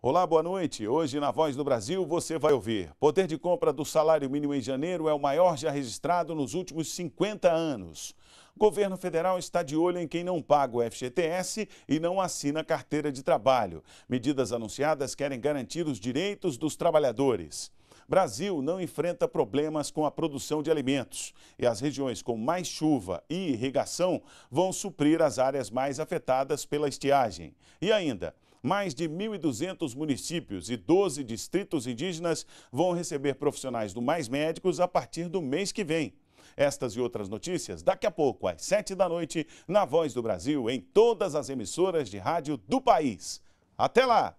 Olá, boa noite. Hoje na Voz do Brasil você vai ouvir. Poder de compra do salário mínimo em janeiro é o maior já registrado nos últimos 50 anos. O governo federal está de olho em quem não paga o FGTS e não assina carteira de trabalho. Medidas anunciadas querem garantir os direitos dos trabalhadores. Brasil não enfrenta problemas com a produção de alimentos e as regiões com mais chuva e irrigação vão suprir as áreas mais afetadas pela estiagem. E ainda, mais de 1.200 municípios e 12 distritos indígenas vão receber profissionais do Mais Médicos a partir do mês que vem. Estas e outras notícias daqui a pouco, às 7 da noite, na Voz do Brasil, em todas as emissoras de rádio do país. Até lá!